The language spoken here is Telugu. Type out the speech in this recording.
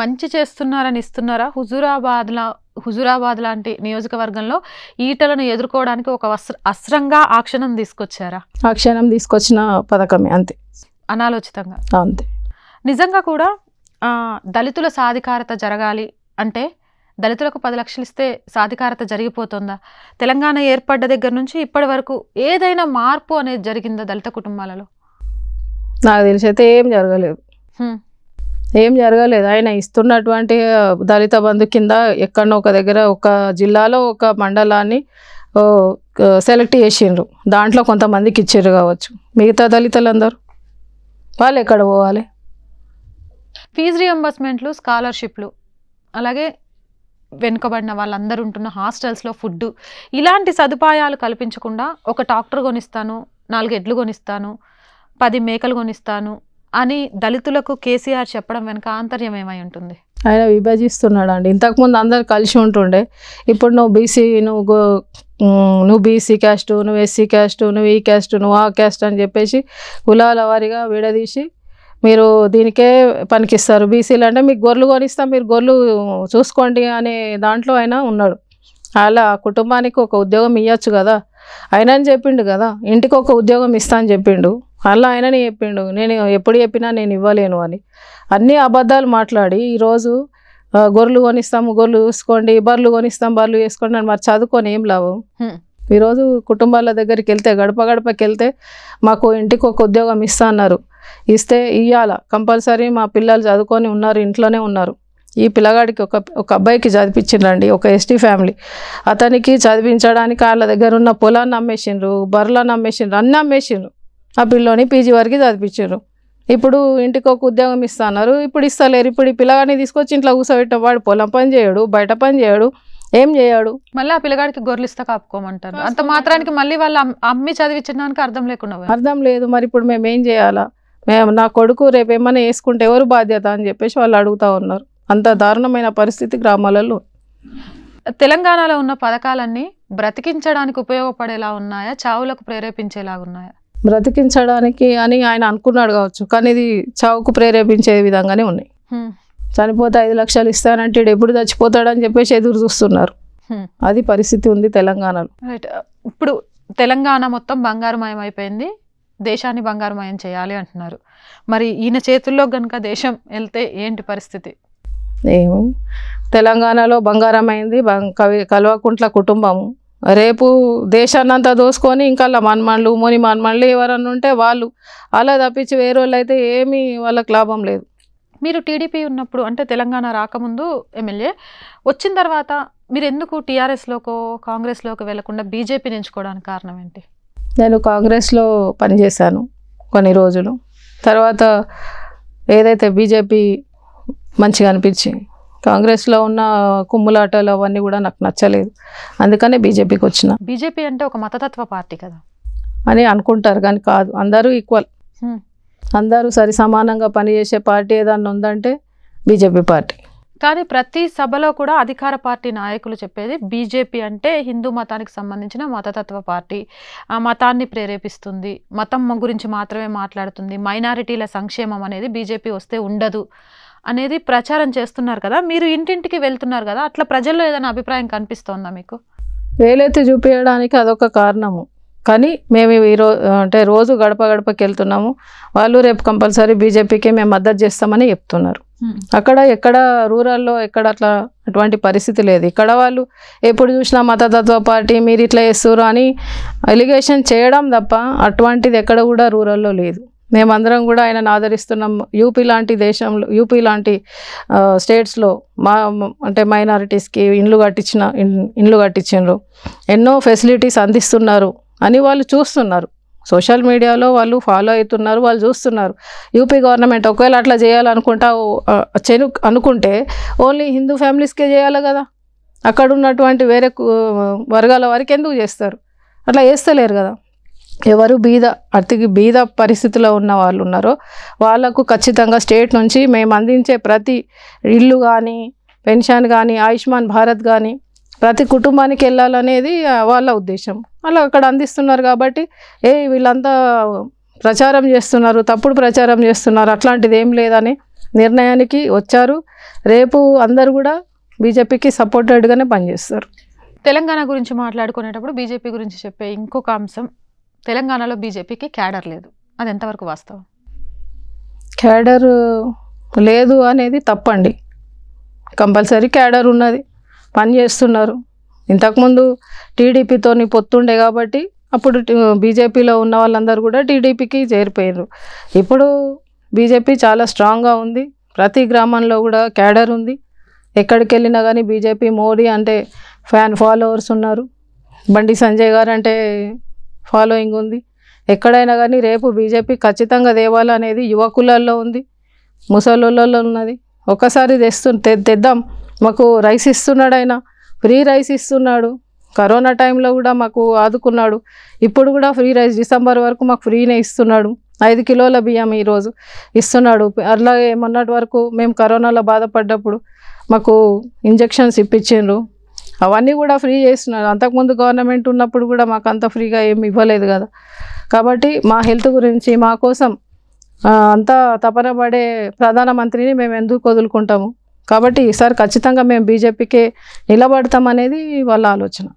మంచి చేస్తున్నారని ఇస్తున్నారా హుజూరాబాద్లా హుజూరాబాద్ లాంటి నియోజకవర్గంలో ఈటలను ఎదుర్కోవడానికి ఒక అస్త్రంగా ఆ క్షణం తీసుకొచ్చారా ఆ క్షణం తీసుకొచ్చిన పథకమే అంతే అనాలోచితంగా అంతే నిజంగా కూడా దళితుల సాధికారత జరగాలి అంటే దళితులకు పది లక్షలు ఇస్తే సాధికారత జరిగిపోతుందా తెలంగాణ ఏర్పడ్డ దగ్గర నుంచి ఇప్పటి వరకు ఏదైనా మార్పు అనేది జరిగిందా దళిత కుటుంబాలలో నాకు తెలిసి అయితే ఏం జరగలేదు ఏం జరగలేదు ఆయన ఇస్తున్నటువంటి దళిత బంధు కింద ఎక్కడో ఒక దగ్గర ఒక జిల్లాలో ఒక మండలాన్ని సెలెక్ట్ చేసిండ్రు దాంట్లో కొంతమందికి ఇచ్చారు కావచ్చు మిగతా దళితులందరూ వాళ్ళు ఎక్కడ పోవాలి ఫీజు రియంబర్స్మెంట్లు స్కాలర్షిప్లు అలాగే వెనుకబడిన వాళ్ళందరూ ఉంటున్న హాస్టల్స్లో ఫుడ్ ఇలాంటి సదుపాయాలు కల్పించకుండా ఒక డాక్టర్ కొనిస్తాను నాలుగు ఎడ్లు కొనిస్తాను పది మేకలు కొనిస్తాను అని దళితులకు కేసీఆర్ చెప్పడం వెనుక ఆంతర్యం ఏమై ఉంటుంది ఆయన విభజిస్తున్నాడు అండి ఇంతకుముందు అందరు కలిసి ఉంటుండే ఇప్పుడు నువ్వు బీసీ నువ్వు నువ్వు బీసీ క్యాస్ట్ నువ్వు ఎస్సీ క్యాస్ట్ నువ్వు ఈ e క్యాస్ట్ నువ్వు ఆ క్యాస్ట్ అని చెప్పేసి కులాల వారిగా విడదీసి మీరు దీనికే పనికిస్తారు బీసీలు అంటే మీకు గొర్రెలు కొనిస్తాం మీరు గొర్రెలు చూసుకోండి అనే దాంట్లో ఆయన ఉన్నాడు అలా కుటుంబానికి ఒక ఉద్యోగం ఇవ్వచ్చు కదా ఆయన అని చెప్పిండు కదా ఇంటికి ఒక ఉద్యోగం ఇస్తా అని చెప్పిండు అలా ఆయననే చెప్పిండు నేను ఎప్పుడు చెప్పినా నేను ఇవ్వలేను అని అన్ని అబద్ధాలు మాట్లాడి ఈరోజు గొర్రెలు కొనిస్తాము గొర్రెలు చూసుకోండి బర్రెలు కొనిస్తాం బర్రెలు వేసుకోండి అని మరి చదువుకొని ఏం లావు ఈరోజు కుటుంబాల దగ్గరికి వెళ్తే గడప గడపకి వెళ్తే మాకు ఇంటికి ఒక ఉద్యోగం ఇస్తా అన్నారు ఇస్తే ఇవ్వాల కంపల్సరీ మా పిల్లలు చదువుకొని ఉన్నారు ఇంట్లోనే ఉన్నారు ఈ పిల్లగాడికి ఒక ఒక అబ్బాయికి చదివించిండ్రండి ఒక ఎస్టీ ఫ్యామిలీ అతనికి చదివించడానికి వాళ్ళ దగ్గర ఉన్న పొలాన్ని అమ్మేసిండ్రు బర్రెలను అమ్మేసిండ్రు అన్నీ అమ్మేసిండ్రు ఆ పిల్లోని పీజీ వరకు చదివించారు ఇప్పుడు ఇంటికి ఒక ఉద్యోగం ఇస్తున్నారు ఇప్పుడు ఇస్తలేరు ఇప్పుడు ఈ పిల్లగాడిని తీసుకొచ్చి ఇంట్లో కూర్చోబెట్టిన వాడు పొలం పని చేయడు బయట పని చేయడు ఏం చేయడు మళ్ళీ ఆ పిల్లగాడికి ఇస్తా కాపుకోమంటారు అంత మాత్రానికి మళ్ళీ వాళ్ళ అమ్మి చదివించడానికి అర్థం లేకుండా అర్థం లేదు మరి ఇప్పుడు మేము ఏం చేయాలా మేము నా కొడుకు రేపు ఏమైనా వేసుకుంటే ఎవరు బాధ్యత అని చెప్పేసి వాళ్ళు అడుగుతూ ఉన్నారు అంత దారుణమైన పరిస్థితి గ్రామాలలో తెలంగాణలో ఉన్న పథకాలన్నీ బ్రతికించడానికి ఉపయోగపడేలా ఉన్నాయా చావులకు ప్రేరేపించేలాగా ఉన్నాయా బ్రతికించడానికి అని ఆయన అనుకున్నాడు కావచ్చు కానీ ఇది చావుకు ప్రేరేపించే విధంగానే ఉన్నాయి చనిపోతే ఐదు లక్షలు ఇస్తానంటే ఎప్పుడు చచ్చిపోతాడని చెప్పేసి ఎదురు చూస్తున్నారు అది పరిస్థితి ఉంది తెలంగాణలో రైట్ ఇప్పుడు తెలంగాణ మొత్తం బంగారుమయం అయిపోయింది దేశాన్ని బంగారుమయం చేయాలి అంటున్నారు మరి ఈయన చేతుల్లో కనుక దేశం వెళ్తే ఏంటి పరిస్థితి ఏమో తెలంగాణలో బంగారమైంది కవి కల్వకుంట్ల కుటుంబము రేపు దేశాన్నంతా దోసుకొని ఇంకా మన్మన్లు ముని మన్మన్లు ఎవరన్నా ఉంటే వాళ్ళు అలా తప్పించి వేరే వాళ్ళు అయితే ఏమీ వాళ్ళకి లాభం లేదు మీరు టీడీపీ ఉన్నప్పుడు అంటే తెలంగాణ రాకముందు ఎమ్మెల్యే వచ్చిన తర్వాత మీరు ఎందుకు టీఆర్ఎస్లోకో కాంగ్రెస్లోకి వెళ్లకుండా బీజేపీ ఎంచుకోవడానికి కారణం ఏంటి నేను కాంగ్రెస్లో పనిచేశాను కొన్ని రోజులు తర్వాత ఏదైతే బీజేపీ మంచిగా అనిపించింది కాంగ్రెస్లో ఉన్న కుమ్ములాటలు అవన్నీ కూడా నాకు నచ్చలేదు అందుకనే బీజేపీకి వచ్చిన బీజేపీ అంటే ఒక మతతత్వ పార్టీ కదా అని అనుకుంటారు కానీ కాదు అందరూ ఈక్వల్ అందరూ సరి సమానంగా పనిచేసే పార్టీ ఏదన్నా ఉందంటే బీజేపీ పార్టీ కానీ ప్రతి సభలో కూడా అధికార పార్టీ నాయకులు చెప్పేది బీజేపీ అంటే హిందూ మతానికి సంబంధించిన మతతత్వ పార్టీ ఆ మతాన్ని ప్రేరేపిస్తుంది మతం గురించి మాత్రమే మాట్లాడుతుంది మైనారిటీల సంక్షేమం అనేది బీజేపీ వస్తే ఉండదు అనేది ప్రచారం చేస్తున్నారు కదా మీరు ఇంటింటికి వెళ్తున్నారు కదా అట్లా ప్రజల్లో ఏదైనా అభిప్రాయం కనిపిస్తోందా మీకు వేలైతే చూపించడానికి అదొక కారణము కానీ మేము ఈరోజు అంటే రోజు గడప గడపకి వెళ్తున్నాము వాళ్ళు రేపు కంపల్సరీ బీజేపీకి మేము మద్దతు చేస్తామని చెప్తున్నారు అక్కడ ఎక్కడ రూరల్లో ఎక్కడ అట్లా అటువంటి పరిస్థితి లేదు ఇక్కడ వాళ్ళు ఎప్పుడు చూసినా మతతత్వ పార్టీ మీరు ఇట్లా చేస్తారు అని ఎలిగేషన్ చేయడం తప్ప అటువంటిది ఎక్కడ కూడా రూరల్లో లేదు మేమందరం కూడా ఆయన ఆదరిస్తున్నాం యూపీ లాంటి దేశంలో యూపీ లాంటి స్టేట్స్లో మా అంటే మైనారిటీస్కి ఇండ్లు కట్టించిన ఇండ్లు కట్టించారు ఎన్నో ఫెసిలిటీస్ అందిస్తున్నారు అని వాళ్ళు చూస్తున్నారు సోషల్ మీడియాలో వాళ్ళు ఫాలో అవుతున్నారు వాళ్ళు చూస్తున్నారు యూపీ గవర్నమెంట్ ఒకవేళ అట్లా చేయాలనుకుంటా చెను అనుకుంటే ఓన్లీ హిందూ ఫ్యామిలీస్కే చేయాలి కదా అక్కడ ఉన్నటువంటి వేరే వర్గాల వారికి ఎందుకు చేస్తారు అట్లా చేస్తలేరు కదా ఎవరు బీద అతికి బీద పరిస్థితిలో ఉన్న వాళ్ళు ఉన్నారో వాళ్లకు ఖచ్చితంగా స్టేట్ నుంచి మేము అందించే ప్రతి ఇల్లు కానీ పెన్షన్ కానీ ఆయుష్మాన్ భారత్ కానీ ప్రతి కుటుంబానికి వెళ్ళాలనేది వాళ్ళ ఉద్దేశం అలా అక్కడ అందిస్తున్నారు కాబట్టి ఏ వీళ్ళంతా ప్రచారం చేస్తున్నారు తప్పుడు ప్రచారం చేస్తున్నారు అట్లాంటిది ఏం లేదని నిర్ణయానికి వచ్చారు రేపు అందరు కూడా బీజేపీకి సపోర్టెడ్గానే పనిచేస్తారు తెలంగాణ గురించి మాట్లాడుకునేటప్పుడు బీజేపీ గురించి చెప్పే ఇంకొక అంశం తెలంగాణలో బీజేపీకి క్యాడర్ లేదు అది ఎంతవరకు వాస్తవం క్యాడర్ లేదు అనేది తప్పండి కంపల్సరీ క్యాడర్ ఉన్నది పని చేస్తున్నారు ఇంతకుముందు టీడీపీతో పొత్తుండే కాబట్టి అప్పుడు బీజేపీలో ఉన్న వాళ్ళందరూ కూడా టీడీపీకి చేరిపోయారు ఇప్పుడు బీజేపీ చాలా స్ట్రాంగ్గా ఉంది ప్రతి గ్రామంలో కూడా క్యాడర్ ఉంది ఎక్కడికి వెళ్ళినా కానీ బీజేపీ మోడీ అంటే ఫ్యాన్ ఫాలోవర్స్ ఉన్నారు బండి సంజయ్ గారు అంటే ఫాలోయింగ్ ఉంది ఎక్కడైనా కానీ రేపు బీజేపీ ఖచ్చితంగా దేవాలి అనేది యువకులలో ఉంది ముసలులలో ఉన్నది ఒకసారి తెస్తు తెద్దాం మాకు రైస్ ఇస్తున్నాడు ఆయన ఫ్రీ రైస్ ఇస్తున్నాడు కరోనా టైంలో కూడా మాకు ఆదుకున్నాడు ఇప్పుడు కూడా ఫ్రీ రైస్ డిసెంబర్ వరకు మాకు ఫ్రీనే ఇస్తున్నాడు ఐదు కిలోల బియ్యం ఈరోజు ఇస్తున్నాడు అలాగే మొన్నటి వరకు మేము కరోనాలో బాధపడ్డప్పుడు మాకు ఇంజక్షన్స్ ఇప్పించిండ్రు అవన్నీ కూడా ఫ్రీ చేస్తున్నారు అంతకుముందు గవర్నమెంట్ ఉన్నప్పుడు కూడా మాకు అంత ఫ్రీగా ఏమి ఇవ్వలేదు కదా కాబట్టి మా హెల్త్ గురించి మా కోసం అంత తపన పడే ప్రధానమంత్రిని మేము ఎందుకు వదులుకుంటాము కాబట్టి ఈసారి ఖచ్చితంగా మేము బీజేపీకే నిలబడతాం అనేది వాళ్ళ ఆలోచన